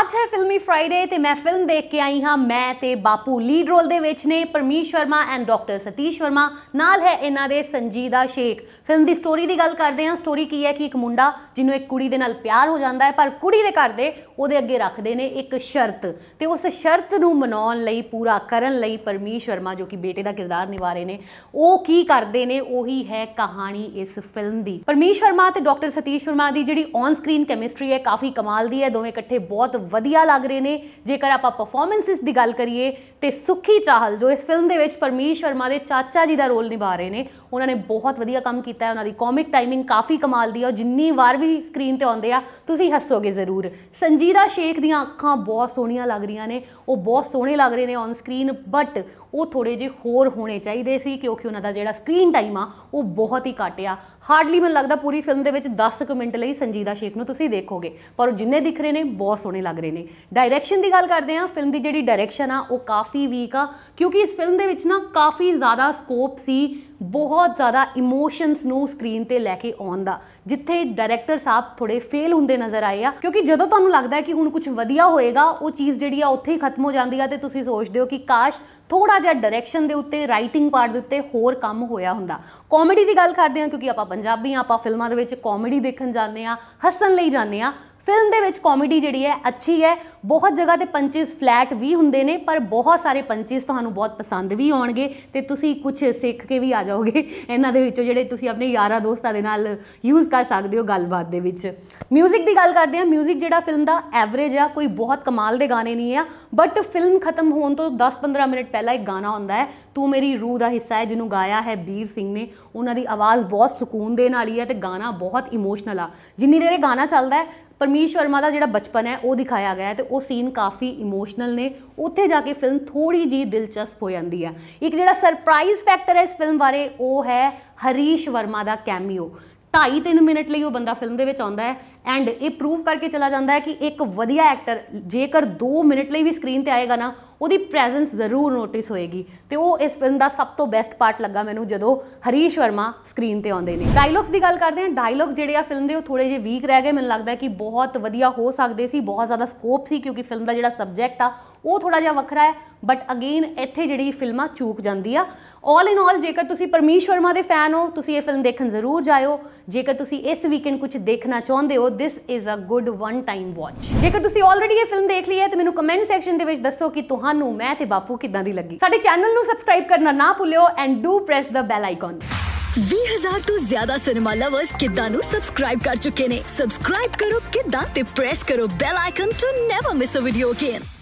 ਅੱਜ ਹੈ ਫਿਲਮੀ ਫਰਾਈਡੇ ਤੇ ਮੈਂ ਫਿਲਮ ਦੇਖ ਕੇ ਆਈ ਹਾਂ ਮੈਂ ਤੇ ਬਾਪੂ ਲੀਡ ਰੋਲ ਦੇ ਵਿੱਚ ਨੇ ਪਰਮੀਤ ਸ਼ਰਮਾ ਐਂਡ ਡਾਕਟਰ ਸਤੀਸ਼ ਵਰਮਾ ਨਾਲ ਹੈ ਇਹਨਾਂ ਦੇ ਸੰਜੀਦਾ ਸ਼ੇਖ ਫਿਲਮ ਦੀ ਸਟੋਰੀ ਦੀ ਗੱਲ ਕਰਦੇ ਹਾਂ ਸਟੋਰੀ ਕੀ ਹੈ ਕਿ ਇੱਕ ਮੁੰਡਾ ਜਿਹਨੂੰ ਇੱਕ ਕੁੜੀ ਦੇ ਨਾਲ ਪਿਆਰ ਹੋ ਜਾਂਦਾ ਹੈ ਪਰ ਕੁੜੀ ਦੇ ਘਰ ਦੇ ਉਹਦੇ ਅੱਗੇ ਰੱਖਦੇ ਨੇ ਇੱਕ ਸ਼ਰਤ ਤੇ ਉਸ ਸ਼ਰਤ ਨੂੰ ਮਨਾਉਣ ਲਈ ਪੂਰਾ ਕਰਨ ਲਈ ਪਰਮੀਤ ਸ਼ਰਮਾ ਜੋ ਕਿ ਬੇਟੇ ਦਾ ਕਿਰਦਾਰ ਨਿਭਾ ਰਹੇ ਨੇ ਉਹ ਕੀ ਕਰਦੇ ਨੇ ਉਹੀ ਹੈ ਕਹਾਣੀ ਇਸ ਫਿਲਮ ਦੀ ਪਰਮੀਤ ਸ਼ਰਮਾ ਤੇ ਡਾਕਟਰ ਸਤੀਸ਼ ਵਰਮਾ ਦੀ ਜਿਹੜੀ ਔਨ ਸਕਰੀਨ ਕੈਮਿਸਟਰੀ ਹੈ ਕਾਫੀ ਕਮਾਲ ਦੀ ਹੈ ਦੋਵੇਂ ਇਕੱਠੇ ਬਹੁਤ ਵਧੀਆ ਲੱਗ ਰਹੇ ਨੇ ਜੇਕਰ ਆਪਾਂ ਪਰਫਾਰਮੈਂਸਿਸ ਦੀ ਗੱਲ ਕਰੀਏ ਤੇ ਸੁਖੀ ਚਾਹਲ ਜੋ ਇਸ ਫਿਲਮ ਦੇ ਵਿੱਚ ਪਰਮੀਸ਼ ਸ਼ਰਮਾ ਦੇ ਚਾਚਾ ਜੀ ਦਾ ਰੋਲ ਨਿਭਾ ਰਹੇ ਨੇ ਉਹਨਾਂ ਨੇ ਬਹੁਤ ਵਧੀਆ ਕੰਮ ਕੀਤਾ ਹੈ ਉਹਨਾਂ ਦੀ ਕਾਮਿਕ ਟਾਈਮਿੰਗ ਕਾਫੀ ਕਮਾਲ ਦੀ ਹੈ ਜਿੰਨੀ ਵਾਰ ਵੀ ਸਕਰੀਨ ਤੇ ਆਉਂਦੇ ਆ ਤੁਸੀਂ ਹੱਸੋਗੇ ਜ਼ਰੂਰ ਸੰਜੀਦਾ ਸ਼ੇਖ ਦੀਆਂ ਅੱਖਾਂ ਬਹੁਤ ਸੋਹਣੀਆਂ ਲੱਗ ਰਹੀਆਂ ਨੇ ਉਹ ਬਹੁਤ ਸੋਹਣੇ ਲੱਗ ਰਹੇ ਨੇ ਔਨ ਸਕਰੀਨ ਬਟ ਉਹ ਥੋੜੇ ਜਿਹੇ ਹੋਰ ਹੋਣੇ ਚਾਹੀਦੇ ਸੀ ਕਿਉਂਕਿ ਉਹਨਾਂ ਦਾ ਜਿਹੜਾ ਸਕਰੀਨ ਟਾਈਮ ਆ ਉਹ ਬਹੁਤ ਹੀ ਘੱਟ ਆ ਹਾਰਡਲੀ ਮੈਨੂੰ ਲੱਗਦਾ ਪੂਰੀ ਫਿਲਮ ਦੇ ਵਿੱਚ 10 ਕੁ ਮਿੰਟ ਲਈ ਸੰਜੀਦਾ ਸ਼ੇਖ ਨੂੰ ਤੁਸੀਂ ਦੇਖੋਗੇ ਪਰ ਉਹ ਜਿੰਨੇ ਦਿਖ ਰਹੇ ਨੇ ਬਹੁਤ ਸੋਹਣੇ ਲੱਗ ਰਹੇ ਨੇ ਡਾਇਰੈਕਸ਼ਨ ਦੀ ਗੱਲ ਕਰਦੇ ਆ ਫਿਲਮ ਦੀ ਜਿਹੜੀ ਡਾਇਰੈਕਸ਼ਨ ਆ ਉਹ ਕਾਫੀ ਵੀਕ ਆ ਕਿਉਂਕਿ ਇਸ ਫਿਲਮ ਦੇ ਵਿੱਚ ਨਾ ਕਾਫੀ ਜ਼ਿਆਦਾ ਸਕੋਪ ਸੀ ਬਹੁਤ ਜ਼ਿਆਦਾ ਇਮੋਸ਼ਨਸ ਨੂੰ ਸਕਰੀਨ ਤੇ ਲੈ ਕੇ ਆਉਣ ਦਾ ਜਿੱਥੇ ਡਾਇਰੈਕਟਰ ਸਾਹਿਬ ਥੋੜੇ ਫੇਲ ਹੁੰਦੇ ਨਜ਼ਰ ਆਏ ਆ ਕਿਉਂਕਿ ਜਦੋਂ ਤੁਹਾਨੂੰ ਲੱਗਦਾ ਹੈ ਕਿ ਹੁਣ ਕੁਝ ਵਧੀਆ ਹੋਏਗਾ ਉਹ ਚੀਜ਼ ਜਿਹੜੀ ਆ ਉੱਥੇ ਹੀ ਖਤਮ ਹੋ ਜਾਂਦੀ ਆ ਤੇ ਤੁਸੀਂ ਸੋਚਦੇ ਹੋ ਕਿ ਕਾਸ਼ ਥੋੜਾ ਜਿਹਾ ਡਾਇਰੈਕਸ਼ਨ ਦੇ ਉੱਤੇ ਰਾਈਟਿੰਗ ਪਾਰਟ ਦੇ ਉੱਤੇ ਹੋਰ ਕੰਮ ਹੋਇਆ ਹੁੰਦਾ ਕਾਮੇਡੀ ਦੀ ਗੱਲ ਕਰਦੇ ਆ ਕਿਉਂਕਿ ਆਪਾਂ ਪੰਜਾਬੀ ਆ ਆਪਾਂ ਫਿਲਮਾਂ ਦੇ ਵਿੱਚ ਕਾਮੇਡੀ ਦੇਖਣ ਜਾਂਦੇ ਆ ਹੱਸਣ ਲਈ ਜਾਂਦੇ ਆ ਫਿਲਮ ਦੇ ਵਿੱਚ ਕਾਮੇਡੀ ਜਿਹੜੀ ਹੈ ਅੱਛੀ ਹੈ ਬਹੁਤ ਜਗ੍ਹਾ ਤੇ ਪੰਚਸ ਫਲੈਟ ਵੀ ਹੁੰਦੇ ਨੇ ਪਰ ਬਹੁਤ ਸਾਰੇ ਪੰਚਸ ਤੁਹਾਨੂੰ ਬਹੁਤ ਪਸੰਦ ਵੀ ਆਉਣਗੇ ਤੇ ਤੁਸੀਂ ਕੁਝ ਸਿੱਖ ਕੇ ਵੀ ਆ ਜਾਓਗੇ ਇਹਨਾਂ ਦੇ ਵਿੱਚੋਂ ਜਿਹੜੇ ਤੁਸੀਂ ਆਪਣੇ ਯਾਰਾਂ ਦੋਸਤਾਂ ਦੇ ਨਾਲ ਯੂਜ਼ ਕਰ ਸਕਦੇ ਹੋ ਗੱਲਬਾਤ ਦੇ ਵਿੱਚ 뮤직 ਦੀ ਗੱਲ ਕਰਦੇ ਆ 뮤직 ਜਿਹੜਾ ਫਿਲਮ ਦਾ ਐਵਰੇਜ ਆ ਕੋਈ ਬਹੁਤ ਕਮਾਲ ਦੇ ਗਾਣੇ ਨਹੀਂ ਆ ਬਟ ਫਿਲਮ ਖਤਮ ਹੋਣ ਤੋਂ 10-15 ਮਿੰਟ ਪਹਿਲਾਂ ਇੱਕ ਗਾਣਾ ਆਉਂਦਾ ਹੈ ਤੂੰ ਮੇਰੀ ਰੂਹ ਦਾ ਹਿੱਸਾ ਹੈ ਜਿਹਨੂੰ ਗਾਇਆ ਹੈ ਬੀਰ ਸਿੰਘ ਨੇ ਉਹਨਾਂ ਦੀ ਆਵਾਜ਼ ਬਹੁਤ ਸਕੂਨ ਦੇਣ ਵਾਲੀ ਹੈ ਤੇ ਗਾਣਾ ਬਹੁਤ ਇਮੋਸ਼ਨਲ ਆ ਜਿੰਨੀ ਦੇਰ ਇਹ ਗਾਣਾ ਚੱਲਦਾ ਹੈ ਪਰਮੀਸ਼ ਵਰਮਾ ਦਾ ਜਿਹੜਾ ਬਚਪਨ ਹੈ ਉਹ ਦਿਖਾਇਆ ਗਿਆ ਹੈ ਤੇ ਉਹ ਸੀਨ ਕਾਫੀ ਇਮੋਸ਼ਨਲ ਨੇ ਉੱਥੇ ਜਾ ਕੇ ਫਿਲਮ ਥੋੜੀ ਜੀ ਦਿਲਚਸਪ ਹੋ ਜਾਂਦੀ ਆ ਇੱਕ ਜਿਹੜਾ ਸਰਪ੍ਰਾਈਜ਼ ਫੈਕਟਰ ਹੈ ਇਸ ਫਿਲਮ ਬਾਰੇ ਉਹ ਹੈ ਹਰੀਸ਼ ਵਰਮਾ ਦਾ ਕੈਮਿਓ 2.5-3 ਮਿੰਟ ਲਈ ਉਹ ਬੰਦਾ ਫਿਲਮ ਦੇ ਵਿੱਚ ਆਉਂਦਾ ਹੈ ਐਂਡ ਇਹ ਪ੍ਰੂਫ ਕਰਕੇ ਚਲਾ ਜਾਂਦਾ ਹੈ ਕਿ ਇੱਕ ਵਧੀਆ ਐਕਟਰ ਜੇਕਰ 2 ਮਿੰਟ ਲਈ ਵੀ ਸਕਰੀਨ ਤੇ ਆਏਗਾ ਨਾ ਉਹਦੀ ਪ੍ਰੈਜ਼ੈਂਸ ਜ਼ਰੂਰ ਨੋਟਿਸ ਹੋਏਗੀ ਤੇ ਉਹ ਇਸ ਫਿਲਮ ਦਾ ਸਭ ਤੋਂ ਬੈਸਟ ਪਾਰਟ ਲੱਗਾ ਮੈਨੂੰ ਜਦੋਂ ਹਰੀਸ਼ ਵਰਮਾ ਸਕਰੀਨ ਤੇ ਆਉਂਦੇ ਨੇ ਡਾਇਲੌਗਸ ਦੀ ਗੱਲ ਕਰਦੇ ਹਾਂ ਡਾਇਲੌਗ ਜਿਹੜੇ ਆ ਫਿਲਮ ਦੇ ਉਹ ਥੋੜੇ ਜਿਹੇ ਵੀਕ ਰਹਿ ਗਏ ਮੈਨੂੰ ਲੱਗਦਾ ਕਿ ਬਹੁਤ ਵਧੀਆ ਹੋ ਸਕਦੇ ਸੀ ਬਹੁਤ ਜ਼ਿਆਦਾ ਸਕੋਪ ਸੀ ਕਿਉਂਕਿ ਫਿਲਮ ਦਾ ਜਿਹੜਾ ਸਬਜੈਕਟ ਆ ਉਹ ਥੋੜਾ ਜਿਹਾ ਵੱਖਰਾ ਹੈ ਬਟ ਅਗੇਨ ਇੱਥੇ ਜਿਹੜੀ ਫਿਲਮਾਂ ਚੂਕ ਜਾਂਦੀ ਆ ਆਲ ਇਨ ਆਲ ਜੇਕਰ ਤੁਸੀਂ ਪਰਮੀਸ਼ ਸ਼ਰਮਾ ਦੇ ਫੈਨ ਹੋ ਤੁਸੀਂ ਇਹ ਫਿਲਮ ਦੇਖਣ ਜ਼ਰੂਰ ਜਾਇਓ ਜੇਕਰ ਤੁਸੀਂ ਇਸ ਵੀਕਐਂਡ ਕੁਝ ਦੇਖਣਾ ਚਾਹੁੰਦੇ ਹੋ this is a good one time watch ਜੇਕਰ ਤੁਸੀਂ ਆਲਰੇਡੀ ਇਹ ਫਿਲਮ ਦੇਖ ਲਈ ਹੈ ਤੇ ਮੈਨੂੰ ਕਮੈਂਟ ਸੈਕਸ਼ਨ ਦੇ ਵਿੱਚ ਦੱਸੋ ਕਿ ਤੁਹਾਨੂੰ ਮੈਂ ਤੇ ਬਾਪੂ ਕਿੱਦਾਂ ਦੀ ਲੱਗੀ ਸਾਡੇ ਚੈਨਲ ਨੂੰ ਸਬਸਕ੍ਰਾਈਬ ਕਰਨਾ ਨਾ ਭੁੱਲਿਓ and do press the bell icon 20000 ਤੋਂ ਜ਼ਿਆਦਾ ਸਿਨੇਮਾ ਲਵਰਸ ਕਿੱਦਾਂ ਨੂੰ ਸਬਸਕ੍ਰਾਈਬ ਕਰ ਚੁੱਕੇ ਨੇ ਸਬਸਕ੍ਰਾਈਬ ਕਰੋ ਕਿੱਦਾਂ ਤੇ ਪ੍ਰੈਸ ਕਰੋ bell icon to never miss a video again